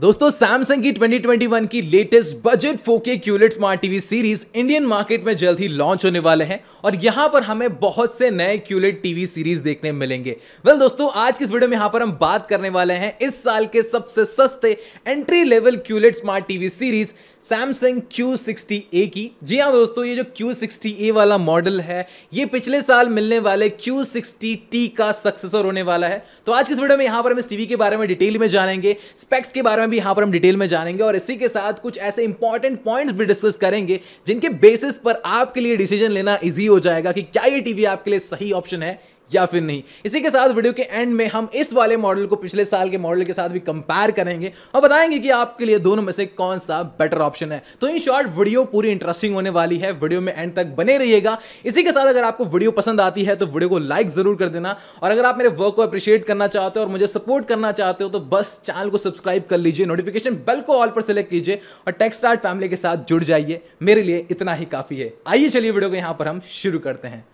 दोस्तों सैमसंग की 2021 की latest budget four K QLED smart TV series Indian market में जल्द ही लॉन्च होने वाले हैं और यहां पर हमें बहुत से नए क्यूलेट टीवी सीरीज देखने मिलेंगे वेल दोस्तों आज की इस वीडियो में यहां पर हम बात करने वाले हैं इस साल के सबसे सस्ते entry level QLED smart TV series Samsung Q60A की जी हाँ दोस्तों ये जो Q60A वाला मॉडल है ये पिछले साल मिलने वाले Q60T का सक्सेसर होने वाला है तो आज की इस वीडियो में यहां पर हम इस टीवी के बारे में डिटेल में जानेंगे स्पेक्स के बारे में भी यहां पर हम डिटेल में जानेंगे और इसी के साथ कुछ ऐसे इंपॉर्टेंट पॉइंट्स भी डिस्कस करेंगे जिनके बेसिस पर आपके लिए डिसीजन लेना ईजी हो जाएगा कि क्या ये टीवी आपके लिए सही ऑप्शन है या फिर नहीं इसी के साथ वीडियो के एंड में हम इस वाले मॉडल को पिछले साल के मॉडल के साथ भी कंपेयर करेंगे और बताएंगे कि आपके लिए दोनों में से कौन सा बेटर ऑप्शन है तो इन शॉर्ट वीडियो पूरी इंटरेस्टिंग होने वाली है वीडियो में एंड तक बने रहिएगा इसी के साथ अगर आपको वीडियो पसंद आती है तो वीडियो को लाइक जरूर कर देना और अगर आप मेरे वर्क को अप्रिशिएट करना चाहते हो और मुझे सपोर्ट करना चाहते हो तो बस चैनल को सब्सक्राइब कर लीजिए नोटिफिकेशन बेल को ऑल पर सेलेक्ट कीजिए और टेक्सटार्ट फैमिली के साथ जुड़ जाइए मेरे लिए इतना ही काफ़ी है आइए चलिए वीडियो को यहां पर हम शुरू करते हैं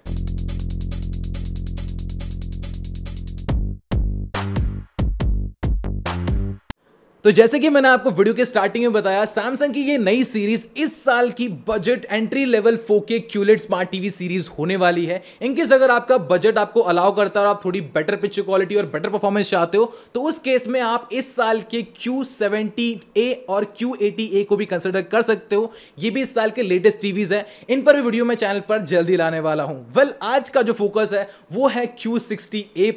तो जैसे कि मैंने आपको वीडियो के स्टार्टिंग में बताया सैमसंग की ये नई सीरीज इस साल की budget entry level four K QLED smart TV series होने वाली है इनकेस अगर आपका बजट आपको अलाउ करता है और आप थोड़ी बेटर पिक्चर क्वालिटी और बेटर परफॉर्मेंस चाहते हो तो उस केस में आप इस साल के Q70A और Q80A को भी कंसिडर कर सकते हो ये भी इस साल के लेटेस्ट टीवीज है इन पर भी वीडियो मैं चैनल पर जल्दी लाने वाला हूँ वेल आज का जो फोकस है वो है क्यू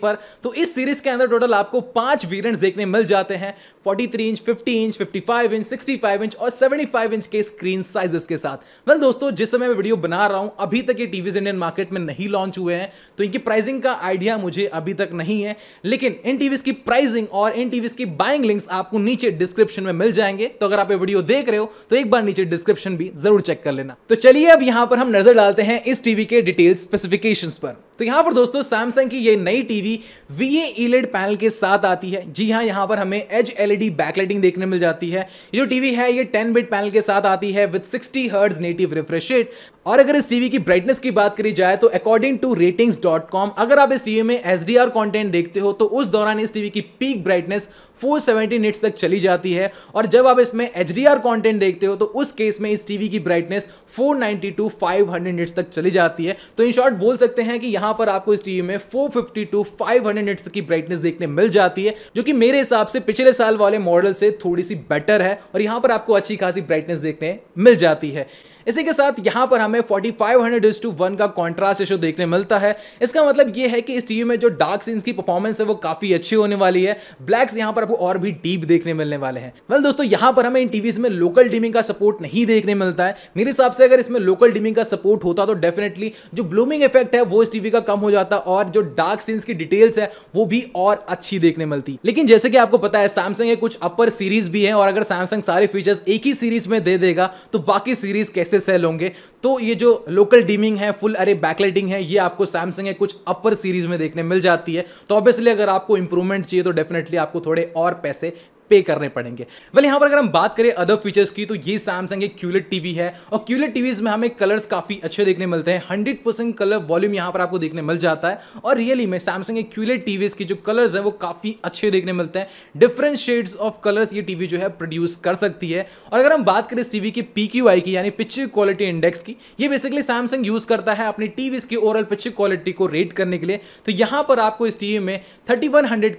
पर तो इस सीरीज के अंदर टोटल आपको पांच वेरियंट देखने मिल जाते हैं forty 23 inch 50 inch 55 inch 65 inch और 75 इंच के स्क्रीन साइजेस के साथ वेल well, दोस्तों जिस समय मैं वीडियो बना रहा हूं अभी तक ये टीवीज इंडियन मार्केट में नहीं लॉन्च हुए हैं तो इनकी प्राइसिंग का आइडिया मुझे अभी तक नहीं है लेकिन इन टीवीज की प्राइसिंग और इन टीवीज की बाइंग लिंक्स आपको नीचे डिस्क्रिप्शन में मिल जाएंगे तो अगर आप ये वीडियो देख रहे हो तो एक बार नीचे डिस्क्रिप्शन भी जरूर चेक कर लेना तो चलिए अब यहां पर हम नजर डालते हैं इस टीवी के डिटेल स्पेसिफिकेशन पर तो यहां पर दोस्तों सैमसंग की ये नई टीवी वी ईलेड पैनल के साथ आती है जी हाँ यहां पर हमें एच एलईडी बैकलाइटिंग देखने मिल जाती है जो टीवी है ये 10 बिट पैनल के साथ आती है with 60 hertz native refresh rate और अगर इस टीवी की ब्राइटनेस की बात करी जाए तो अकॉर्डिंग टू रेटिंग्स अगर आप इस टीवी में एच कंटेंट देखते हो तो उस दौरान इस टीवी की पीक ब्राइटनेस 470 निट्स तक चली जाती है और जब आप इसमें एच डी कॉन्टेंट देखते हो तो उस केस में इस टीवी की ब्राइटनेस 490 टू 500 निट्स तक चली जाती है तो इन शॉर्ट बोल सकते हैं कि यहाँ पर आपको इस टीवी में फिफ्टी टू 500 निट्स की ब्राइटनेस देखने मिल जाती है जो कि मेरे हिसाब से पिछले साल वाले मॉडल से थोड़ी सी बेटर है और यहाँ पर आपको अच्छी खासी ब्राइटनेस देखने मिल जाती है इसी के साथ यहां पर हमें 4500 फाइव हंड्रेड टू वन का कॉन्ट्रास्ट इशू देखने मिलता है इसका मतलब यह है कि इस टीवी में जो डार्क सीन्स की परफॉर्मेंस है वो काफी अच्छी होने वाली है ब्लैक्स यहां पर आपको और भी डीप देखने मिलने वाले हैं वेल well, दोस्तों यहां पर हमें इन टीवीज में लोकल डीमिंग का सपोर्ट नहीं देखने मिलता है मेरे हिसाब से अगर इसमें लोकल डीमिंग का सपोर्ट होता तो डेफिनेटली जो ब्लूमिंग इफेक्ट है वो इस टीवी का कम हो जाता और जो डार्क सीन्स की डिटेल्स है वो भी और अच्छी देखने मिलती लेकिन जैसे कि आपको पता है सैमसंग कुछ अपर सीरीज भी है और अगर सैमसंग सारे फीचर्स एक ही सीरीज में दे देगा तो बाकी सीरीज कैसे कैसे सेल होंगे तो ये जो लोकल डीमिंग है फुल अरे बैकलाइटिंग है ये आपको सैमसंग है कुछ अपर सीरीज में देखने मिल जाती है तो ऑब्वियसली अगर आपको इंप्रूवमेंट चाहिए तो डेफिनेटली आपको थोड़े और पैसे पे करने पड़ेंगे वेल यहाँ पर अगर हम बात करें अदर फीचर्स की तो ये सैमसंग एक क्यूलेट टीवी है और क्यूलेट टीवीज में हमें कलर्स काफ़ी अच्छे देखने मिलते हैं हंड्रेड परसेंट कलर वॉल्यूम यहाँ पर आपको देखने मिल जाता है और रियली में सैमसंग एक क्यूलेट टीवीज के जो कलर्स हैं वो काफ़ी अच्छे देखने मिलते हैं डिफरेंट शेड्स ऑफ कलर्स ये टीवी जो है प्रोड्यूस कर सकती है और अगर हम बात करें इस टीवी की पी की यानी पिक्चर क्वालिटी इंडेक्स की ये बेसिकली सैमसंग यूज़ करता है अपनी टीवीज की ओवरऑल पिक्चर क्वालिटी को रेट करने के लिए तो यहाँ पर आपको इस टीवी में थर्टी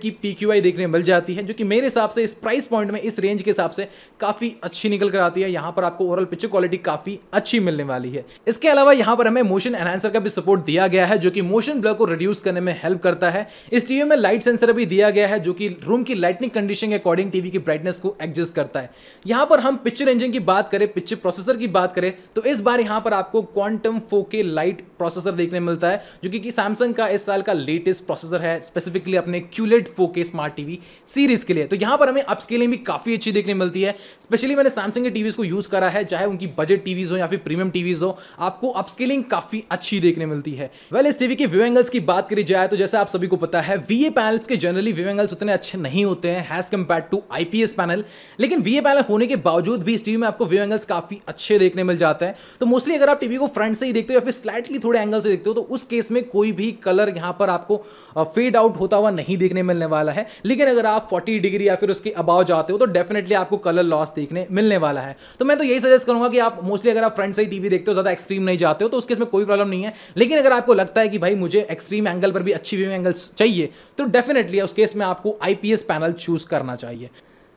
की पी देखने मिल जाती है जो कि मेरे हिसाब से इस प्राइस पॉइंट में इस रेंज के हिसाब से काफ़ी अच्छी निकल कर आती है यहाँ पर आपको ओवरऑल पिक्चर क्वालिटी काफ़ी अच्छी मिलने वाली है इसके अलावा यहाँ पर हमें मोशन एनहेंसर का भी सपोर्ट दिया गया है जो कि मोशन ब्लर को रिड्यूस करने में हेल्प करता है इस टीवी में लाइट सेंसर भी दिया गया है जो कि रूम की लाइटनिंग कंडीशन के अकॉर्डिंग टीवी की ब्राइटनेस को एडजस्ट करता है यहाँ पर हम पिक्चर इंजन की बात करें पिक्चर प्रोसेसर की बात करें तो इस बार यहाँ पर आपको Quantum four K Lite processor देखने मिलता है जो कि सैमसंग का इस साल का लेटेस्ट प्रोसेसर है स्पेसिफिकली अपने QLED four K smart TV series के लिए तो यहाँ पर हमें अपस्केलिंग भी काफ़ी अच्छी देखने मिलती है स्पेशली मैंने सैमसंग के टीवीज़ को यूज़ करा है चाहे उनकी बजट टीवीज़ हो या फिर प्रीमियम टीवीज़ हो आपको अपस्केलिंग काफ़ी अच्छी देखने मिलती है वेल well, इस टीवी के व्यू एंगल्स की बात करी जाए तो जैसे आप सभी को पता है वीए पैनल्स के जनरली व्यू एंगल्स उतने अच्छे नहीं होते हैं as compare to IPS panel लेकिन वीए पैनल होने के बावजूद भी इस टीवी में आपको व्यू एंगल्स काफ़ी अच्छे देखने मिल जाते हैं तो मोस्टली अगर आप टीवी को फ्रंट से ही देखते हो या फिर स्लाइटली थोड़े एंगल से देखते हो तो उस केस में कोई भी कलर यहां पर आपको फेड आउट होता हुआ नहीं देखने मिलने वाला है लेकिन अगर आप 40 डिग्री या फिर उसके अबाव जाते हो तो डेफिनेटली आपको कलर लॉस देखने मिलने वाला है तो मैं तो यही सजेस्ट करूंगा कि आप मोस्टली अगर आप फ्रंट साइड टीवी देखते हो ज़्यादा एक्सट्रीम नहीं जाते हो तो उसके इसमें कोई प्रॉब्लम नहीं है लेकिन अगर आपको लगता है कि भाई मुझे एक्सट्रीम एंगल पर भी अच्छी व्यू एंगल्स चाहिए तो डेफिनेटली उस केस में आपको आईपीएस पैनल चूज़ करना चाहिए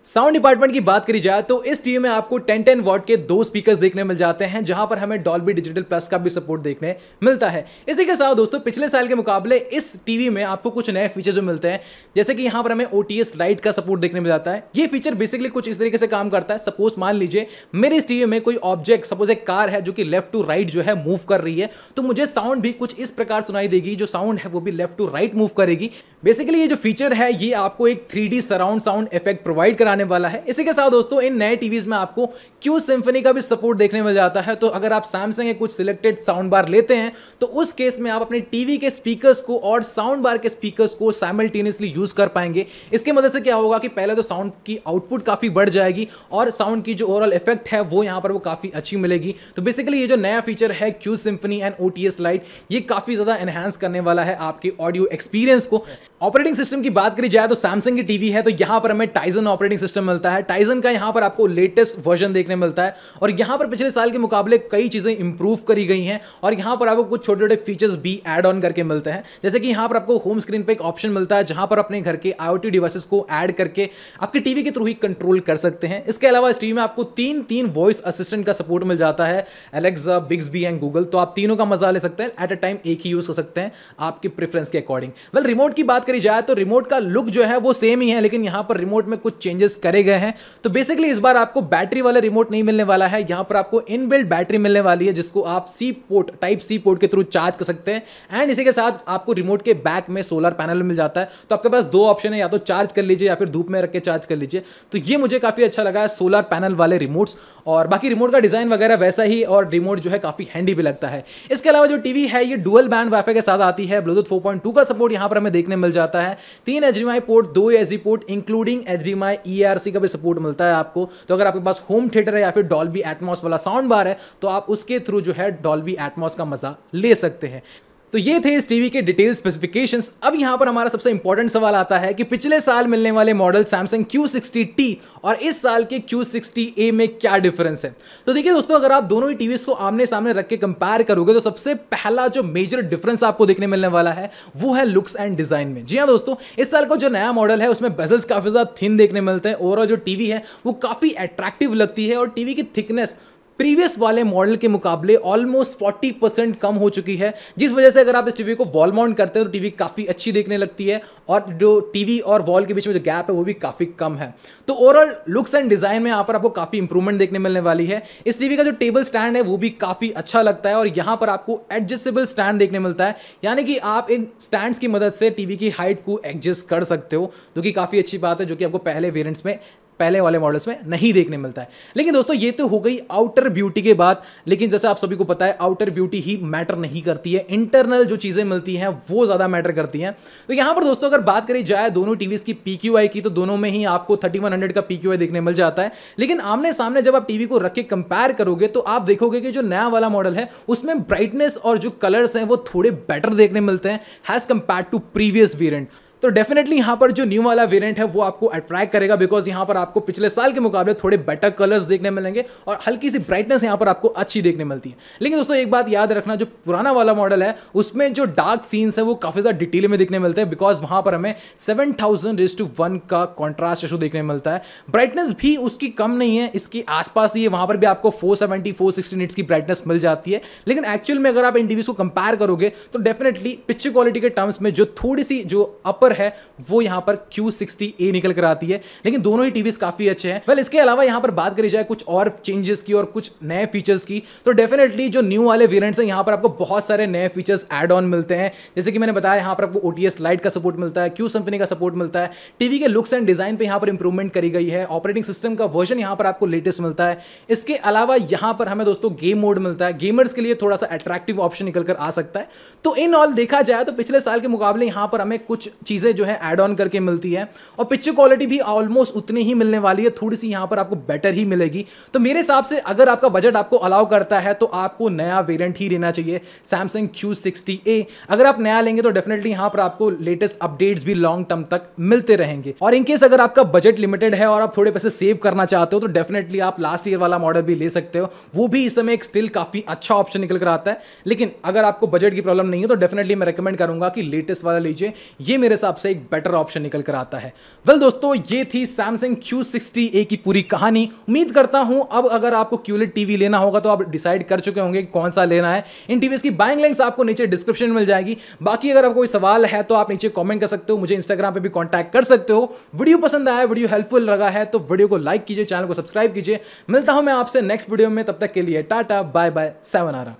साउंड डिपार्टमेंट की बात करी जाए तो इस टीवी में आपको 10 टेन वॉट के दो स्पीकर्स देखने मिल जाते हैं जहां पर हमें डॉल्बी डिजिटल प्लस का भी सपोर्ट देखने मिलता है इसी के साथ दोस्तों पिछले साल के मुकाबले इस टीवी में आपको कुछ नए फीचर्स भी मिलते हैं जैसे कि यहां पर हमें ओ टी लाइट का सपोर्ट देखने मिल जाता है ये फीचर बेसिकली कुछ इस तरीके से काम करता है सपोज मान लीजिए मेरे इस टीवी में कोई ऑब्जेक्ट सपोज एक कार है जो कि लेफ्ट टू राइट जो है मूव कर रही है तो मुझे साउंड भी कुछ इस प्रकार सुनाई देगी जो साउंड है वो भी लेफ्ट टू राइट मूव करेगी बेसिकली ये जो फीचर है ये आपको एक three surround sound effect provide कराने वाला है इसी के साथ दोस्तों इन नए टीवीज में आपको क्यू सिंफनी का भी सपोर्ट देखने मिल जाता है तो अगर आप सैमसंग के कुछ सिलेक्टेड साउंड बार लेते हैं तो उस केस में आप अपने टीवी के स्पीकर्स को और साउंड बार के स्पीकर्स को साइमल्टेनियसली यूज कर पाएंगे इसके मदद से क्या होगा कि पहले तो साउंड की आउटपुट काफी बढ़ जाएगी और साउंड की जो ओवरऑल इफेक्ट है वो यहाँ पर वो काफी अच्छी मिलेगी तो बेसिकली ये जो नया फीचर है Q symphony and O T lite ये काफी ज्यादा एनहेंस करने वाला है आपके ऑडियो एक्सपीरियंस को ऑपरेटिंग सिस्टम की बात करी जाए तो सैमसंग की टीवी है तो यहां पर हमें टाइजन ऑपरेटिंग सिस्टम मिलता है टाइजन का यहां पर आपको लेटेस्ट वर्जन देखने मिलता है और यहां पर पिछले साल के मुकाबले कई चीज़ें इंप्रूव करी गई हैं और यहां पर आपको कुछ छोटे छोटे फीचर्स भी एड ऑन करके मिलते हैं जैसे कि यहां पर आपको होम स्क्रीन पर एक ऑप्शन मिलता है जहां पर अपने घर के आई डिवाइसेस को एड करके आपके टीवी के थ्रू ही कंट्रोल कर सकते हैं इसके अलावा इस टीवी में आपको तीन तीन वॉइस असिस्टेंट का सपोर्ट मिल जाता है एलेक्सा बी एंड गूगल तो आप तीनों का मजा ले सकते हैं एट अ टाइम एक ही यूज़ कर सकते हैं आपके प्रेफरेंस के अकॉर्डिंग वेल रिमोट की बात करें करी जाए तो रिमोट का लुक जो है वो सेम ही है लेकिन यहाँ पर रिमोट में कुछ चेंजेस करे गए हैं तो बेसिकली इस बार आपको बैटरी वाला रिमोट नहीं मिलने वाला है यहाँ पर आपको इनबिल्ट बैटरी मिलने वाली है जिसको आप C port type C port के थ्रू चार्ज कर सकते हैं एंड इसी के साथ आपको रिमोट के बैक में सोलर पैनल मिल जाता है तो आपके पास दो ऑप्शन है या तो चार्ज कर लीजिए या फिर धूप में रख के चार्ज कर लीजिए तो ये मुझे काफ़ी अच्छा लगा है सोलर पैनल वाले रिमोट्स और बाकी रिमोट का डिज़ाइन वगैरह वैसा ही और रिमोट जो है काफ़ी हैंडी भी लगता है इसके अलावा जो टीवी है ये डुअल बैंड वाईफाई के साथ आती है ब्लूटूथ 4.2 का सपोर्ट यहाँ पर हमें देखने मिल जाता है तीन एच पोर्ट दो H port including H D का भी सपोर्ट मिलता है आपको तो अगर आपके पास होम थिएटर है या फिर डॉल्बी एटमॉस वाला साउंड बार है तो आप उसके थ्रू जो है डॉल्बी एटमॉस का मजा ले सकते हैं तो ये थे इस टीवी के डिटेल स्पेसिफिकेशन अब यहां पर हमारा सबसे इंपॉर्टेंट सवाल आता है कि पिछले साल मिलने वाले मॉडल सैमसंग क्यू और इस साल के क्यू में क्या डिफरेंस है तो देखिए दोस्तों अगर आप दोनों ही टीवी को आमने सामने रख के कंपेयर करोगे तो सबसे पहला जो मेजर डिफरेंस आपको देखने मिलने वाला है वो है लुक्स एंड डिजाइन में जी हाँ दोस्तों इस साल का जो नया मॉडल है उसमें बेजल्स काफी ज्यादा थिन देखने मिलते हैं ओवरऑल जो टीवी है वो काफी अट्रैक्टिव लगती है और टीवी की थिकनेस प्रीवियस वाले मॉडल के मुकाबले ऑलमोस्ट 40 परसेंट कम हो चुकी है जिस वजह से अगर आप इस टीवी को वॉल माउंट करते हैं तो टीवी काफ़ी अच्छी देखने लगती है और जो टीवी और वॉल के बीच में जो गैप है वो भी काफ़ी कम है तो ओवरऑल लुक्स एंड डिज़ाइन में यहाँ पर आपको काफ़ी इंप्रूवमेंट देखने मिलने वाली है इस टीवी का जो टेबल स्टैंड है वो भी काफ़ी अच्छा लगता है और यहाँ पर आपको एडजस्टेबल स्टैंड देखने मिलता है यानी कि आप इन स्टैंड की मदद से टीवी की हाइट को एडजस्ट कर सकते हो जो कि काफ़ी अच्छी बात है जो कि आपको पहले वेरियंट्स में पहले वाले मॉडल्स में नहीं देखने मिलता है लेकिन दोस्तों ये तो हो गई आउटर ब्यूटी के बाद लेकिन जैसे आप सभी को पता है आउटर ब्यूटी ही मैटर नहीं करती है इंटरनल जो चीज़ें मिलती हैं वो ज़्यादा मैटर करती हैं तो यहाँ पर दोस्तों अगर बात करी जाए दोनों टीवीज़ की पी की तो दोनों में ही आपको थर्टी का पी देखने मिल जाता है लेकिन आमने सामने जब आप टीवी को रख के कंपेयर करोगे तो आप देखोगे कि जो नया वाला मॉडल है उसमें ब्राइटनेस और जो कलर्स हैं वो थोड़े बेटर देखने मिलते हैं as compare to previous variant तो डेफिनेटली यहां पर जो न्यू वाला वेरियंट है वो आपको अट्रैक्ट करेगा बिकॉज यहां पर आपको पिछले साल के मुकाबले थोड़े बेटर कलर्स देखने मिलेंगे और हल्की सी ब्राइटनेस यहां पर आपको अच्छी देखने मिलती है लेकिन दोस्तों एक बात याद रखना जो पुराना वाला मॉडल है उसमें जो डार्क सीन्स है वो काफ़ी ज़्यादा डिटेल में देखने मिलते हैं बिकॉज वहां पर हमें सेवन थाउजेंड रेस टू वन का कॉन्ट्रास्ट इशू देखने मिलता है ब्राइटनेस भी उसकी कम नहीं है इसके आसपास ही है वहां पर भी आपको four seventy four sixty nits की ब्राइटनेस मिल जाती है लेकिन एक्चुअल में अगर आप इन टीवीज को कंपेयर करोगे तो डेफिनेटली पिक्चर क्वालिटी के टर्म्स में जो थोड़ी सी जो अपर है वो यहाँ पर क्यू सिक्सटी ए निकल कर आती है लेकिन दोनों ही टीवीज काफी अच्छे हैं वेल इसके अलावा यहाँ पर बात करी जाए कुछ और चेंजेस की और कुछ नए फीचर्स की तो डेफिनेटली जो न्यू वाले वेरियंट्स हैं यहाँ पर आपको बहुत सारे नए फीचर्स एड ऑन मिलते हैं जैसे कि मैंने बताया यहाँ पर आपको ओटीएस लाइट का सपोर्ट मिलता है क्यू सम्पनी का सपोर्ट मिलता है टीवी के लुक्स एंड डिजाइन पर यहाँ पर इंप्रूवमेंट करी गई है ऑपरेटिंग सिस्टम का वर्जन यहाँ पर आपको लेटेस्ट मिलता है इसके अलावा यहाँ पर हमें दोस्तों गेम मोड मिलता है गेमर्स के लिए थोड़ा सा अट्रैक्टिव ऑप्शन निकल कर आ सकता है तो इन ऑल देखा जाए तो पिछले साल के मुकाबले यहाँ पर हमें कुछ चीज़ें चीज़ें जो है एड ऑन करके मिलती है और पिक्चर क्वालिटी भी ऑलमोस्ट उतनी ही मिलने वाली है थोड़ी सी यहाँ पर आपको बेटर ही मिलेगी तो मेरे हिसाब से अगर आपका बजट आपको अलाउ करता है तो आपको नया वेरियंट ही लेना चाहिए सैमसंग क्यू अगर आप नया लेंगे तो डेफिनेटली यहाँ पर आपको लेटेस्ट अपडेट्स भी लॉन्ग टर्म तक मिलते रहेंगे और इनकेस अगर आपका बजट लिमिटेड है और आप थोड़े पैसे सेव करना चाहते हो तो डेफिनेटली आप लास्ट ईयर वाला मॉडल भी ले सकते हो वो भी इस समय एक स्टिल काफ़ी अच्छा ऑप्शन निकल कर आता है लेकिन अगर आपको बजट की प्रॉब्लम नहीं है तो डेफिनेटली मैं रिकमेंड करूंगा कि लेटेस्ट वाला लीजिए ये मेरे हिसाब से एक बेटर ऑप्शन निकल कर आता है वेल well, दोस्तों ये थी सैमसंग क्यू सिक्सटी ए की पूरी कहानी उम्मीद करता हूं अब अगर आपको क्यूलेट टीवी लेना होगा तो आप डिसाइड कर चुके होंगे कौन सा लेना है इन टीवीज की बाइंग लिंक्स आपको नीचे डिस्क्रिप्शन मिल जाएगी बाकी अगर आपको कोई सवाल है तो आप नीचे कॉमेंट कर सकते हो मुझे इंस्टाग्राम पर भी कॉन्टैक्ट कर सकते हो वीडियो पसंद आया वीडियो हेल्पफुल लगा है तो वीडियो को लाइक कीजिए चैनल को सब्सक्राइब कीजिए मिलता हूं मैं आपसे नेक्स्ट वीडियो में तब तक के लिए टाटा बाय बाय सेवन आरा